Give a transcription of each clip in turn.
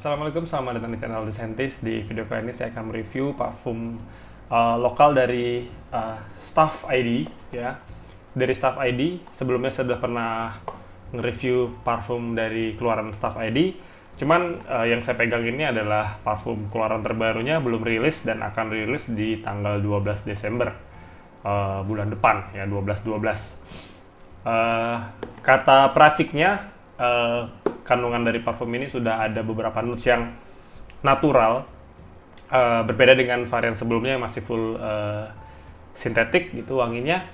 Assalamualaikum, selamat datang di channel The Scientist. Di video kali ini saya akan mereview parfum uh, lokal dari uh, Staff ID ya. Dari Staff ID, sebelumnya saya sudah pernah nge-review parfum dari keluaran Staff ID. Cuman uh, yang saya pegang ini adalah parfum keluaran terbarunya belum rilis dan akan rilis di tanggal 12 Desember uh, bulan depan ya 12 12. Uh, kata praciknya uh, kandungan dari parfum ini sudah ada beberapa notes yang natural uh, berbeda dengan varian sebelumnya yang masih full uh, sintetik gitu wanginya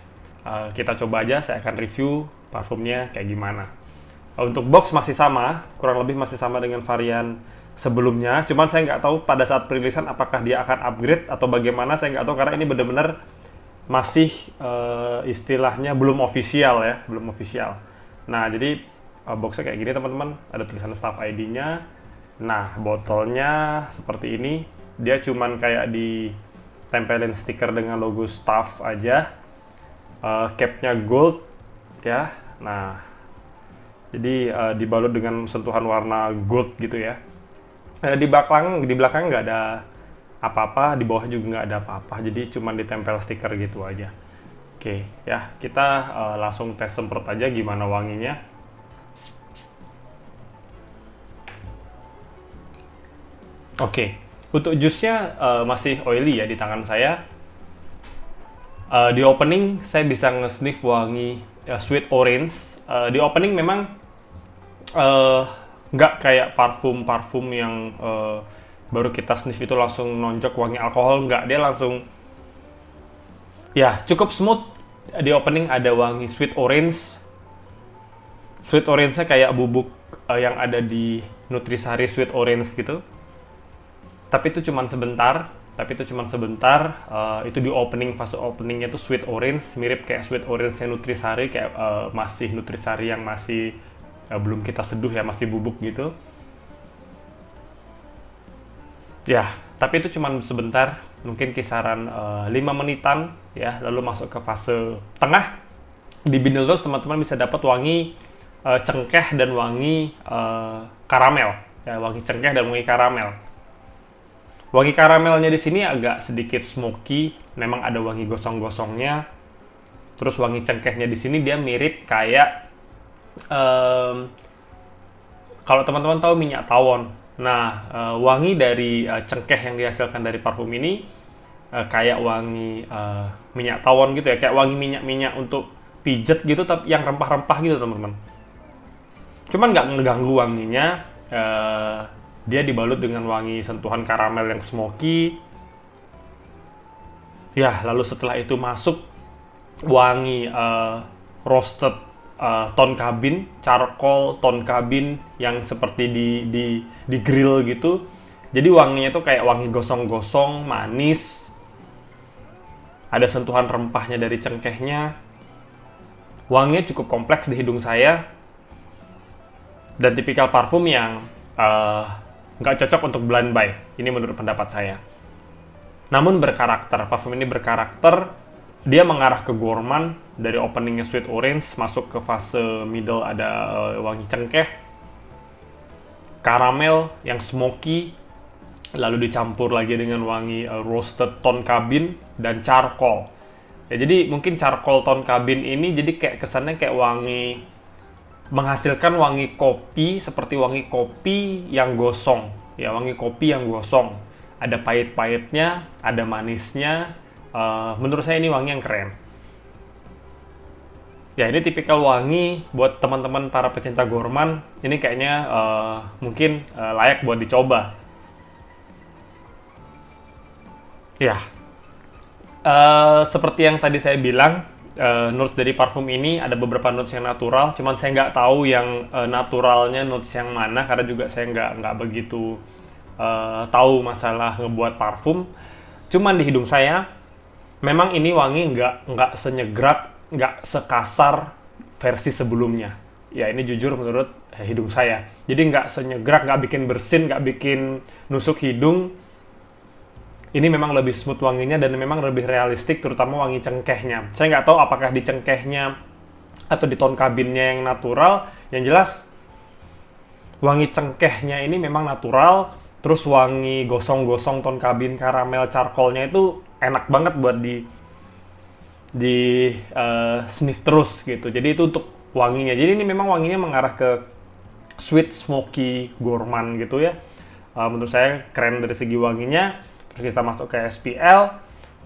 uh, kita coba aja saya akan review parfumnya kayak gimana untuk box masih sama kurang lebih masih sama dengan varian sebelumnya cuman saya nggak tahu pada saat perilisan apakah dia akan upgrade atau bagaimana saya nggak tahu karena ini benar-benar masih uh, istilahnya belum official ya belum official nah jadi Ah, boxnya kayak gini teman-teman ada tulisan staff ID-nya nah botolnya seperti ini dia cuman kayak ditempelin stiker dengan logo staff aja uh, capnya gold ya nah jadi uh, dibalut dengan sentuhan warna gold gitu ya uh, di belakang di belakang nggak ada apa-apa di bawah juga nggak ada apa-apa jadi cuma ditempel stiker gitu aja oke okay, ya kita uh, langsung tes semprot aja gimana wanginya Oke. Okay. Untuk jusnya uh, masih oily ya di tangan saya. Uh, di opening saya bisa nge-sniff wangi uh, sweet orange. Uh, di opening memang nggak uh, kayak parfum-parfum yang uh, baru kita sniff itu langsung nonjok wangi alkohol. Nggak, dia langsung ya cukup smooth di opening ada wangi sweet orange sweet orange-nya kayak bubuk uh, yang ada di Nutrisari sweet orange gitu tapi itu cuman sebentar tapi itu cuman sebentar uh, itu di opening fase openingnya itu sweet orange mirip kayak sweet orange yang nutrisari kayak uh, masih nutrisari yang masih uh, belum kita seduh ya masih bubuk gitu ya tapi itu cuman sebentar mungkin kisaran uh, 5 menitan ya lalu masuk ke fase tengah di Bindle Rose teman-teman bisa dapat wangi uh, cengkeh dan wangi uh, karamel ya wangi cengkeh dan wangi karamel Wangi karamelnya di sini agak sedikit smoky, memang ada wangi gosong-gosongnya. Terus wangi cengkehnya di sini dia mirip kayak um, kalau teman-teman tahu minyak tawon. Nah, uh, wangi dari uh, cengkeh yang dihasilkan dari parfum ini uh, kayak wangi uh, minyak tawon gitu ya, kayak wangi minyak-minyak untuk pijet gitu tapi yang rempah-rempah gitu, teman-teman. Cuman nggak ngeganggu wanginya. Uh, dia dibalut dengan wangi sentuhan karamel yang smoky. Ya, lalu setelah itu masuk wangi uh, roasted uh, ton kabin, charcoal ton kabin yang seperti di di di grill gitu. Jadi wanginya tuh kayak wangi gosong-gosong, manis. Ada sentuhan rempahnya dari cengkehnya. Wanginya cukup kompleks di hidung saya. Dan tipikal parfum yang uh, nggak cocok untuk blind buy. Ini menurut pendapat saya. Namun berkarakter, parfum ini berkarakter, dia mengarah ke gourmand, dari openingnya sweet orange, masuk ke fase middle ada eh, wangi cengkeh, karamel yang smoky, lalu dicampur lagi dengan wangi eh, roasted ton cabin, dan charcoal. Ya, jadi mungkin charcoal ton cabin ini jadi kayak kesannya kayak wangi menghasilkan wangi kopi seperti wangi kopi yang gosong. Ya, wangi kopi yang gosong. Ada pahit-pahitnya, ada manisnya. Uh, menurut saya ini wangi yang keren. Ya, ini tipikal wangi buat teman-teman para pecinta gourmand. Ini kayaknya uh, mungkin uh, layak buat dicoba. Ya, uh, seperti yang tadi saya bilang, uh, notes dari parfum ini ada beberapa notes yang natural, cuman saya nggak tahu yang uh, naturalnya notes yang mana karena juga saya nggak nggak begitu uh, tahu masalah ngebuat parfum. Cuman di hidung saya memang ini wangi nggak nggak senyegrak, nggak sekasar versi sebelumnya. Ya ini jujur menurut hidung saya. Jadi nggak senyegrak, nggak bikin bersin, nggak bikin nusuk hidung ini memang lebih smooth wanginya dan memang lebih realistik terutama wangi cengkehnya. Saya nggak tahu apakah di cengkehnya atau di tone kabinnya yang natural, yang jelas wangi cengkehnya ini memang natural, terus wangi gosong-gosong tone kabin karamel charcoalnya itu enak banget buat di di uh, sniff terus gitu. Jadi itu untuk wanginya. Jadi ini memang wanginya mengarah ke sweet, smoky, gourmand gitu ya. Uh, menurut saya keren dari segi wanginya terus kita masuk ke SPL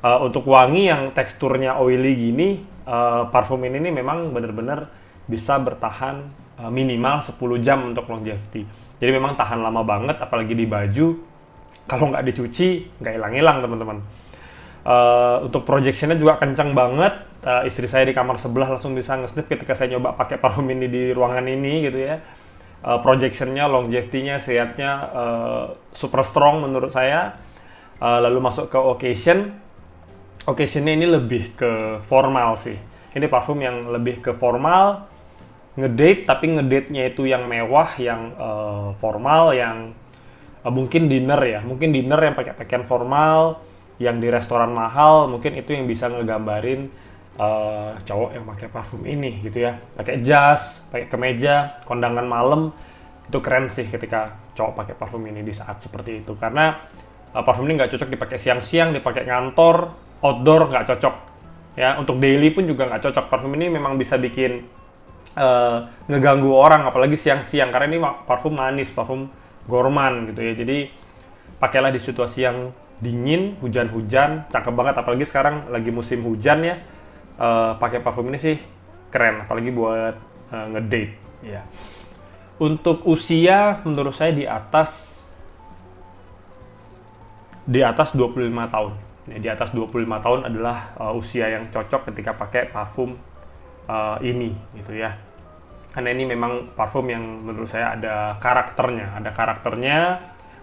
uh, eh, untuk wangi yang teksturnya oily gini uh, parfum ini nih memang benar-benar bisa bertahan uh, minimal 10 jam untuk longevity jadi memang tahan lama banget apalagi di baju kalau nggak dicuci nggak hilang-hilang teman-teman uh, untuk projectionnya juga kencang banget uh, istri saya di kamar sebelah langsung bisa ngesnip ketika saya nyoba pakai parfum ini di ruangan ini gitu ya uh, projectionnya longevity-nya sehatnya uh, super strong menurut saya uh, lalu masuk ke occasion occasionnya ini lebih ke formal sih ini parfum yang lebih ke formal ngedate tapi ngedate-nya itu yang mewah yang uh, formal yang uh, mungkin dinner ya mungkin dinner yang pakai pakaian formal yang di restoran mahal mungkin itu yang bisa ngegambarin uh, cowok yang pakai parfum ini gitu ya pakai jas pakai kemeja kondangan malam itu keren sih ketika cowok pakai parfum ini di saat seperti itu karena uh, parfum ini nggak cocok dipakai siang-siang, dipakai ngantor, outdoor nggak cocok. Ya, untuk daily pun juga nggak cocok. Parfum ini memang bisa bikin uh, ngeganggu orang, apalagi siang-siang karena ini parfum manis, parfum gorman gitu ya. Jadi pakailah di situasi yang dingin, hujan-hujan, cakep banget. Apalagi sekarang lagi musim hujan ya, uh, pakai parfum ini sih keren, apalagi buat uh, ngedate. Ya. Untuk usia, menurut saya di atas di atas 25 tahun. Ya, di atas 25 tahun adalah uh, usia yang cocok ketika pakai parfum uh, ini gitu ya. Karena ini memang parfum yang menurut saya ada karakternya, ada karakternya.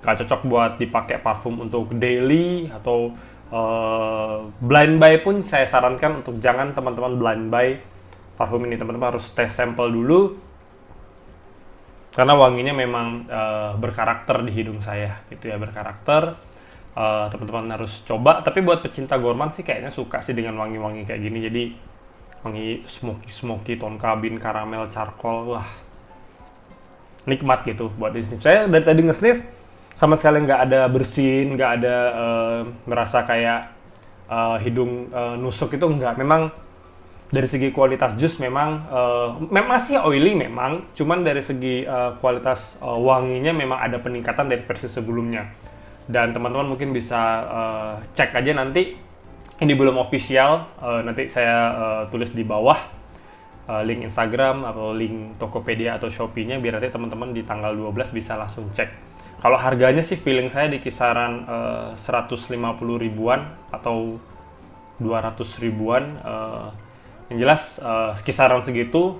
Gak cocok buat dipakai parfum untuk daily atau uh, blind buy pun saya sarankan untuk jangan teman-teman blind buy parfum ini. Teman-teman harus tes sampel dulu karena wanginya memang uh, berkarakter di hidung saya gitu ya berkarakter Eh, teman-teman uh, teman -teman harus coba. Tapi buat pecinta gourmand sih kayaknya suka sih dengan wangi-wangi kayak gini. Jadi wangi smoky smoky ton kabin karamel charcoal wah nikmat gitu buat di sniff. Saya dari tadi nge sama sekali nggak ada bersin, nggak ada uh, eh, merasa kayak uh, hidung uh, nusuk itu nggak. Memang dari segi kualitas jus memang uh, masih oily memang, cuman dari segi uh, kualitas uh, wanginya memang ada peningkatan dari versi sebelumnya dan teman-teman mungkin bisa uh, cek aja nanti ini belum official uh, nanti saya uh, tulis di bawah uh, link Instagram atau link Tokopedia atau Shopee-nya biar nanti teman-teman di tanggal 12 bisa langsung cek kalau harganya sih feeling saya di kisaran uh, 150 ribuan atau 200 ribuan uh, yang jelas uh, kisaran segitu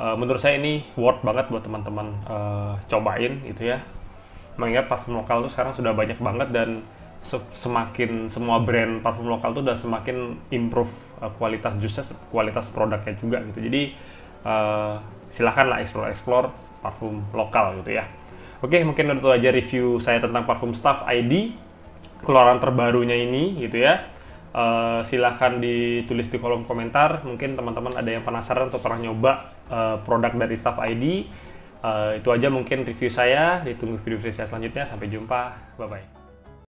uh, menurut saya ini worth banget buat teman-teman uh, cobain gitu ya mengingat parfum lokal tuh sekarang sudah banyak banget dan semakin semua brand parfum lokal tuh udah semakin improve eh, kualitas jusnya kualitas produknya juga gitu jadi uh, eh, silahkan explore explore parfum lokal gitu ya oke mungkin itu aja review saya tentang parfum staff ID keluaran terbarunya ini gitu ya uh, eh, silahkan ditulis di kolom komentar mungkin teman-teman ada yang penasaran atau pernah nyoba uh, produk dari staff ID Eh, itu aja mungkin review saya ditunggu video saya selanjutnya sampai jumpa bye bye